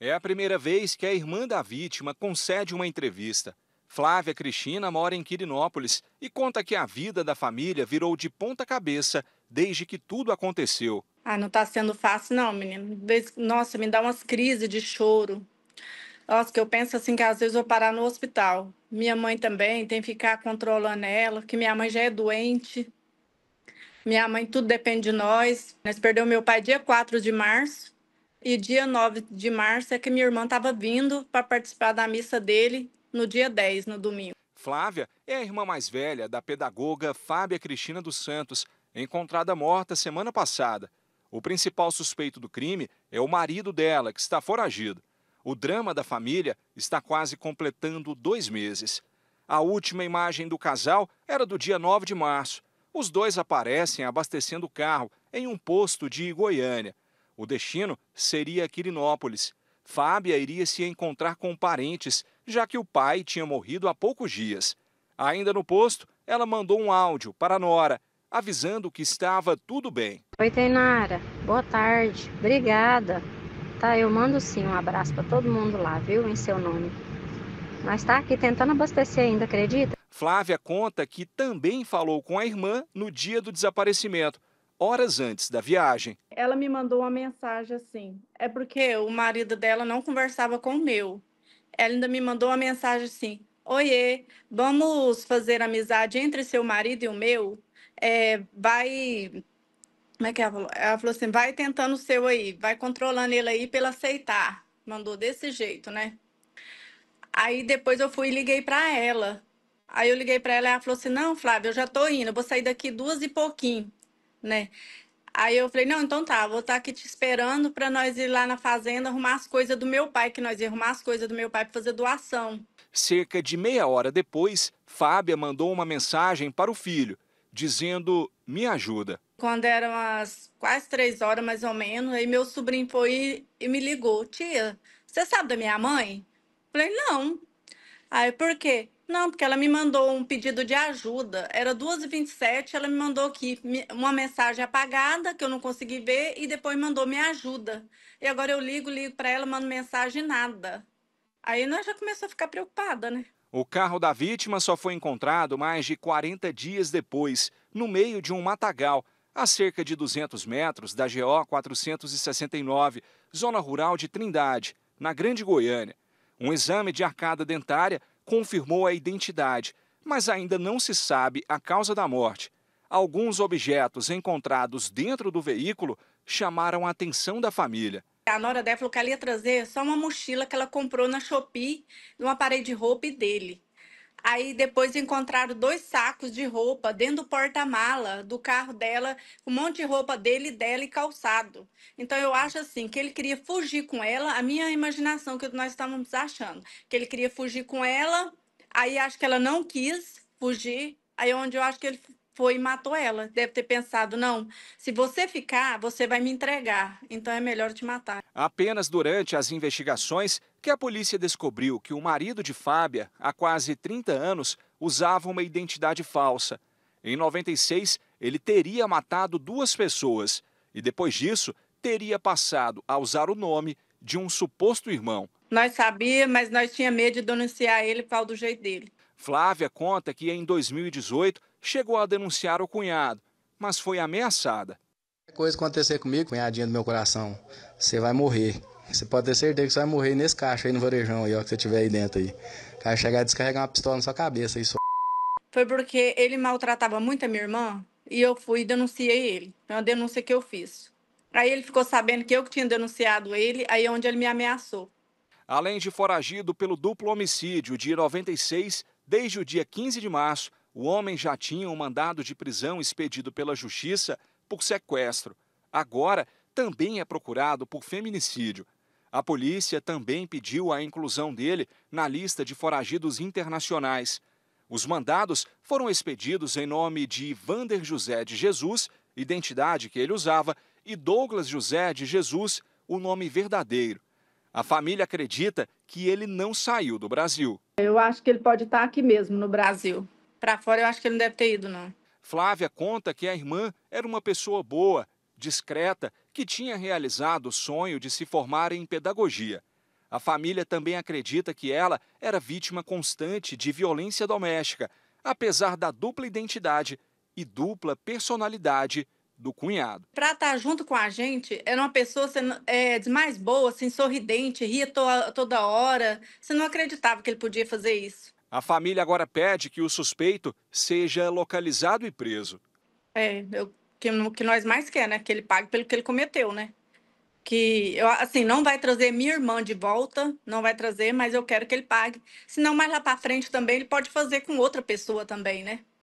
É a primeira vez que a irmã da vítima concede uma entrevista. Flávia Cristina mora em Quirinópolis e conta que a vida da família virou de ponta cabeça desde que tudo aconteceu. Ah, não está sendo fácil não, menina. Nossa, me dá umas crises de choro. Nossa, que eu penso assim que às vezes vou parar no hospital. Minha mãe também tem que ficar controlando ela, que minha mãe já é doente. Minha mãe, tudo depende de nós. Nós perdemos meu pai dia 4 de março. E dia 9 de março é que minha irmã estava vindo para participar da missa dele no dia 10, no domingo. Flávia é a irmã mais velha da pedagoga Fábia Cristina dos Santos, encontrada morta semana passada. O principal suspeito do crime é o marido dela, que está foragido. O drama da família está quase completando dois meses. A última imagem do casal era do dia 9 de março. Os dois aparecem abastecendo o carro em um posto de Goiânia. O destino seria Quirinópolis. Fábia iria se encontrar com parentes, já que o pai tinha morrido há poucos dias. Ainda no posto, ela mandou um áudio para Nora, avisando que estava tudo bem. Oi, Tainara. Boa tarde. Obrigada. Tá, eu mando sim um abraço para todo mundo lá, viu, em seu nome. Mas está aqui tentando abastecer ainda, acredita? Flávia conta que também falou com a irmã no dia do desaparecimento, horas antes da viagem. Ela me mandou uma mensagem assim: é porque o marido dela não conversava com o meu. Ela ainda me mandou uma mensagem assim: oiê, vamos fazer amizade entre seu marido e o meu? É, vai. Como é que ela falou? Ela falou assim: vai tentando o seu aí, vai controlando ele aí pelo aceitar. Mandou desse jeito, né? Aí depois eu fui e liguei para ela. Aí eu liguei para ela e ela falou assim: não, Flávia, eu já tô indo, eu vou sair daqui duas e pouquinho né? Aí eu falei, não, então tá, vou estar tá aqui te esperando para nós ir lá na fazenda arrumar as coisas do meu pai, que nós ia arrumar as coisas do meu pai para fazer doação. Cerca de meia hora depois, Fábia mandou uma mensagem para o filho, dizendo, me ajuda. Quando eram as quase três horas, mais ou menos, aí meu sobrinho foi e me ligou, tia, você sabe da minha mãe? falei, não. Aí, por quê? Não, porque ela me mandou um pedido de ajuda. Era 2h27, ela me mandou aqui uma mensagem apagada que eu não consegui ver e depois mandou me ajuda. E agora eu ligo, ligo para ela, mando mensagem nada. Aí nós já começou a ficar preocupada, né? O carro da vítima só foi encontrado mais de 40 dias depois, no meio de um matagal, a cerca de 200 metros da GO 469, zona rural de Trindade, na Grande Goiânia. Um exame de arcada dentária confirmou a identidade, mas ainda não se sabe a causa da morte. Alguns objetos encontrados dentro do veículo chamaram a atenção da família. A nora Dé falou que ela ia trazer só uma mochila que ela comprou na Shopee, numa parede de roupa dele. Aí depois encontraram dois sacos de roupa dentro do porta-mala do carro dela, um monte de roupa dele, dela e calçado. Então eu acho assim que ele queria fugir com ela, a minha imaginação que nós estávamos achando, que ele queria fugir com ela, aí acho que ela não quis fugir, aí é onde eu acho que ele foi e matou ela. Deve ter pensado, não, se você ficar, você vai me entregar, então é melhor te matar. Apenas durante as investigações que a polícia descobriu que o marido de Fábia, há quase 30 anos, usava uma identidade falsa. Em 96, ele teria matado duas pessoas e depois disso teria passado a usar o nome de um suposto irmão. Nós sabia, mas nós tinha medo de denunciar ele por do jeito dele. Flávia conta que em 2018 chegou a denunciar o cunhado, mas foi ameaçada. Coisa acontecer comigo, cunhadinha do meu coração, você vai morrer. Você pode ter certeza que você vai morrer nesse caixa aí no varejão aí, ó, que você tiver aí dentro aí. O cara chegar e descarregar uma pistola na sua cabeça aí só. Foi porque ele maltratava muito a minha irmã e eu fui e denunciei ele. Foi uma denúncia que eu fiz. Aí ele ficou sabendo que eu que tinha denunciado ele, aí é onde ele me ameaçou. Além de foragido pelo duplo homicídio de 96 Desde o dia 15 de março, o homem já tinha um mandado de prisão expedido pela Justiça por sequestro. Agora, também é procurado por feminicídio. A polícia também pediu a inclusão dele na lista de foragidos internacionais. Os mandados foram expedidos em nome de Vander José de Jesus, identidade que ele usava, e Douglas José de Jesus, o nome verdadeiro. A família acredita que ele não saiu do Brasil. Eu acho que ele pode estar aqui mesmo, no Brasil. Para fora, eu acho que ele não deve ter ido, não. Flávia conta que a irmã era uma pessoa boa, discreta, que tinha realizado o sonho de se formar em pedagogia. A família também acredita que ela era vítima constante de violência doméstica, apesar da dupla identidade e dupla personalidade do cunhado. Para estar tá junto com a gente, era uma pessoa é, de mais boa, assim, sorridente, ria to toda hora. Você não acreditava que ele podia fazer isso. A família agora pede que o suspeito seja localizado e preso. É, o que, que, nós mais quer, né? Que ele pague pelo que ele cometeu, né? Que, eu, assim, não vai trazer minha irmã de volta, não vai trazer, mas eu quero que ele pague. Senão, mais lá para frente também, ele pode fazer com outra pessoa também, né?